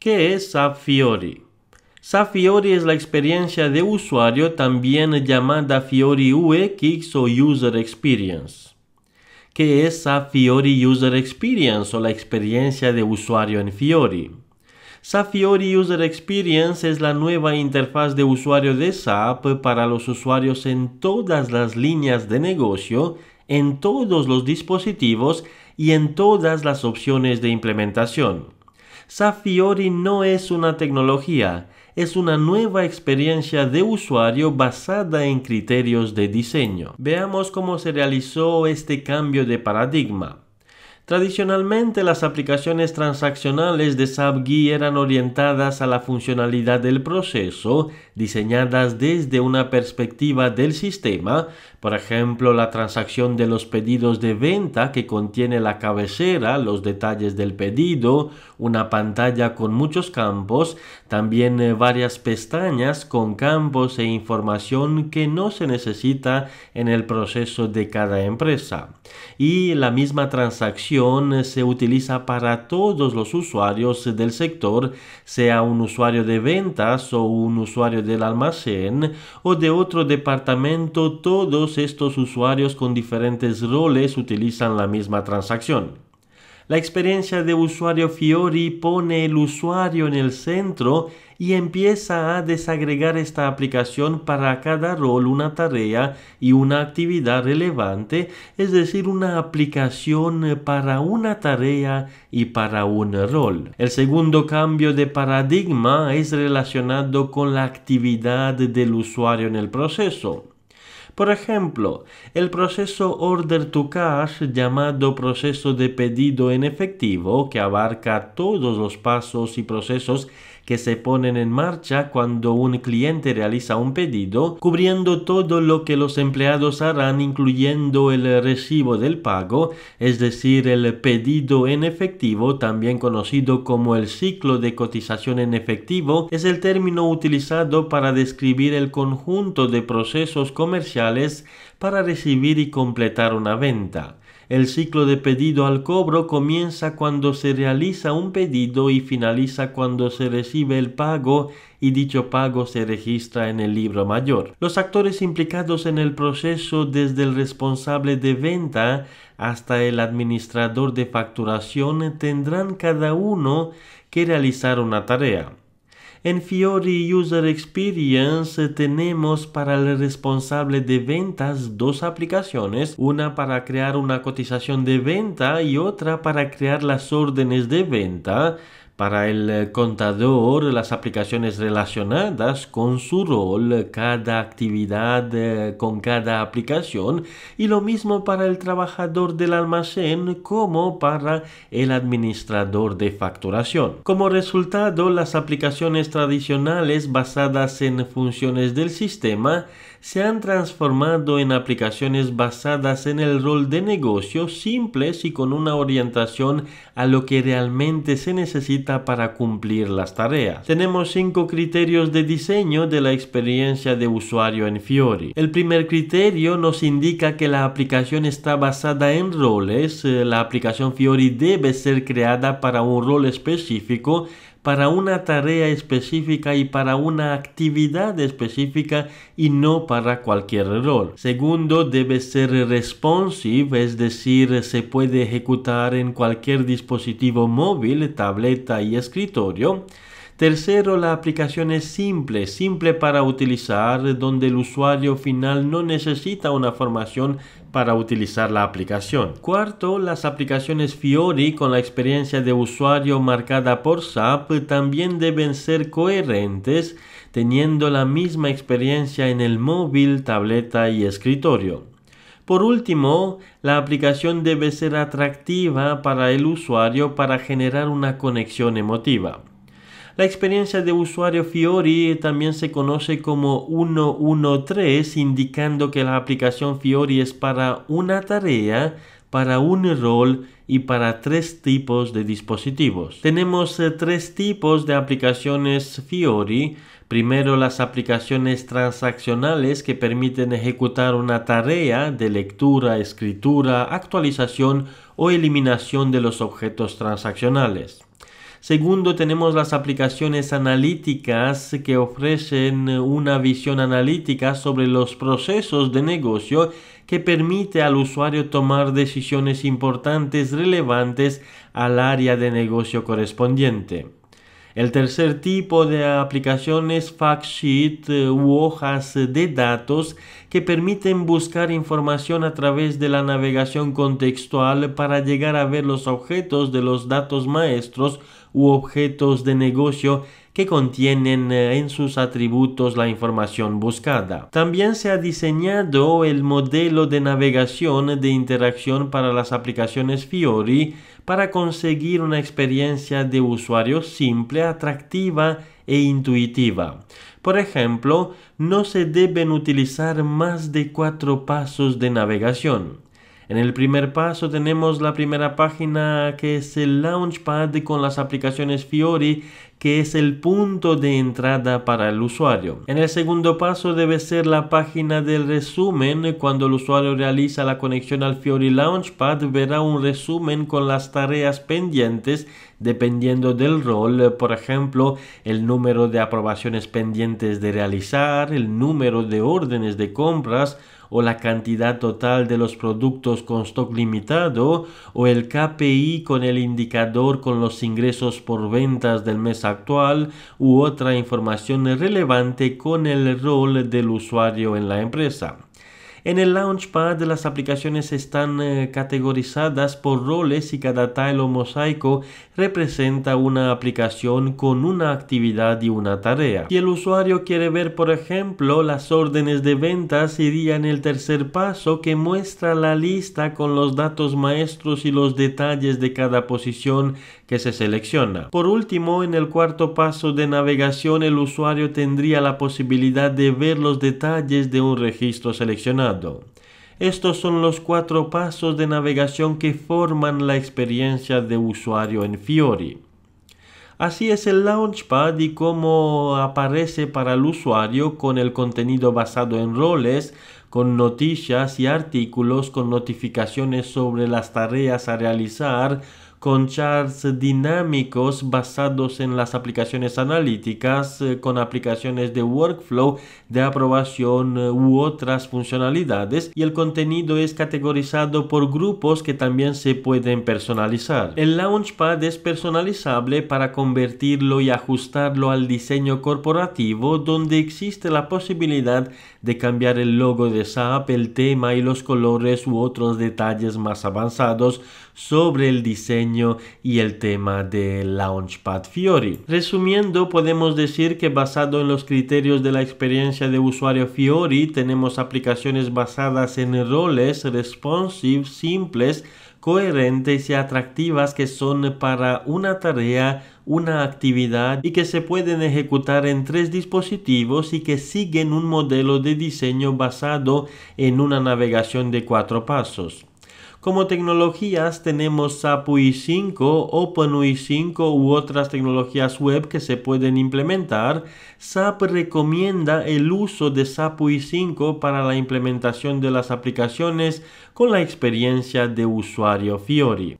¿Qué es SAP-Fiori? SAP-Fiori es la experiencia de usuario también llamada Fiori UX o User Experience. ¿Qué es SAP Fiori User Experience o la experiencia de usuario en Fiori? SAP Fiori User Experience es la nueva interfaz de usuario de SAP para los usuarios en todas las líneas de negocio, en todos los dispositivos y en todas las opciones de implementación. Safiori no es una tecnología, es una nueva experiencia de usuario basada en criterios de diseño. Veamos cómo se realizó este cambio de paradigma. Tradicionalmente las aplicaciones transaccionales de SAP GUI eran orientadas a la funcionalidad del proceso, diseñadas desde una perspectiva del sistema, por ejemplo la transacción de los pedidos de venta que contiene la cabecera, los detalles del pedido, una pantalla con muchos campos, también eh, varias pestañas con campos e información que no se necesita en el proceso de cada empresa. Y la misma transacción se utiliza para todos los usuarios del sector, sea un usuario de ventas o un usuario del almacén o de otro departamento, todos estos usuarios con diferentes roles utilizan la misma transacción. La experiencia de usuario Fiori pone el usuario en el centro y empieza a desagregar esta aplicación para cada rol una tarea y una actividad relevante, es decir, una aplicación para una tarea y para un rol. El segundo cambio de paradigma es relacionado con la actividad del usuario en el proceso. Por ejemplo, el proceso Order to Cash llamado proceso de pedido en efectivo que abarca todos los pasos y procesos que se ponen en marcha cuando un cliente realiza un pedido, cubriendo todo lo que los empleados harán incluyendo el recibo del pago, es decir, el pedido en efectivo, también conocido como el ciclo de cotización en efectivo, es el término utilizado para describir el conjunto de procesos comerciales para recibir y completar una venta. El ciclo de pedido al cobro comienza cuando se realiza un pedido y finaliza cuando se recibe el pago y dicho pago se registra en el libro mayor. Los actores implicados en el proceso desde el responsable de venta hasta el administrador de facturación tendrán cada uno que realizar una tarea. En Fiori User Experience tenemos para el responsable de ventas dos aplicaciones, una para crear una cotización de venta y otra para crear las órdenes de venta. Para el eh, contador, las aplicaciones relacionadas con su rol, cada actividad eh, con cada aplicación y lo mismo para el trabajador del almacén como para el administrador de facturación. Como resultado, las aplicaciones tradicionales basadas en funciones del sistema se han transformado en aplicaciones basadas en el rol de negocio simples y con una orientación a lo que realmente se necesita para cumplir las tareas. Tenemos cinco criterios de diseño de la experiencia de usuario en Fiori. El primer criterio nos indica que la aplicación está basada en roles. Eh, la aplicación Fiori debe ser creada para un rol específico para una tarea específica y para una actividad específica y no para cualquier rol. Segundo, debe ser responsive, es decir, se puede ejecutar en cualquier dispositivo móvil, tableta y escritorio. Tercero, la aplicación es simple, simple para utilizar, donde el usuario final no necesita una formación para utilizar la aplicación. Cuarto, las aplicaciones Fiori con la experiencia de usuario marcada por SAP también deben ser coherentes, teniendo la misma experiencia en el móvil, tableta y escritorio. Por último, la aplicación debe ser atractiva para el usuario para generar una conexión emotiva. La experiencia de usuario Fiori también se conoce como 113, indicando que la aplicación Fiori es para una tarea, para un rol y para tres tipos de dispositivos. Tenemos eh, tres tipos de aplicaciones Fiori. Primero las aplicaciones transaccionales que permiten ejecutar una tarea de lectura, escritura, actualización o eliminación de los objetos transaccionales. Segundo, tenemos las aplicaciones analíticas que ofrecen una visión analítica sobre los procesos de negocio que permite al usuario tomar decisiones importantes relevantes al área de negocio correspondiente. El tercer tipo de aplicación es fact sheet eh, u hojas de datos que permiten buscar información a través de la navegación contextual para llegar a ver los objetos de los datos maestros u objetos de negocio que contienen eh, en sus atributos la información buscada. También se ha diseñado el modelo de navegación de interacción para las aplicaciones Fiori para conseguir una experiencia de usuario simple, atractiva e intuitiva. Por ejemplo, no se deben utilizar más de cuatro pasos de navegación. En el primer paso tenemos la primera página que es el Launchpad con las aplicaciones Fiori que es el punto de entrada para el usuario. En el segundo paso debe ser la página del resumen. Cuando el usuario realiza la conexión al Fiori Launchpad verá un resumen con las tareas pendientes dependiendo del rol, eh, por ejemplo, el número de aprobaciones pendientes de realizar, el número de órdenes de compras, o la cantidad total de los productos con stock limitado o el KPI con el indicador con los ingresos por ventas del mes actual u otra información relevante con el rol del usuario en la empresa. En el Launchpad las aplicaciones están eh, categorizadas por roles y cada tile o mosaico representa una aplicación con una actividad y una tarea. Si el usuario quiere ver por ejemplo las órdenes de ventas iría en el tercer paso que muestra la lista con los datos maestros y los detalles de cada posición que se selecciona. Por último, en el cuarto paso de navegación el usuario tendría la posibilidad de ver los detalles de un registro seleccionado. Estos son los cuatro pasos de navegación que forman la experiencia de usuario en Fiori. Así es el Launchpad y cómo aparece para el usuario con el contenido basado en roles, con noticias y artículos, con notificaciones sobre las tareas a realizar, con charts dinámicos basados en las aplicaciones analíticas, eh, con aplicaciones de workflow, de aprobación eh, u otras funcionalidades y el contenido es categorizado por grupos que también se pueden personalizar. El Launchpad es personalizable para convertirlo y ajustarlo al diseño corporativo donde existe la posibilidad de cambiar el logo de SAP, el tema y los colores u otros detalles más avanzados sobre el diseño y el tema del Launchpad Fiori. Resumiendo, podemos decir que basado en los criterios de la experiencia de usuario Fiori, tenemos aplicaciones basadas en roles responsive, simples, coherentes y atractivas que son para una tarea, una actividad y que se pueden ejecutar en tres dispositivos y que siguen un modelo de diseño basado en una navegación de cuatro pasos. Como tecnologías tenemos SAP UI 5, OpenUI 5 u otras tecnologías web que se pueden implementar. SAP recomienda el uso de SAP UI 5 para la implementación de las aplicaciones con la experiencia de usuario Fiori.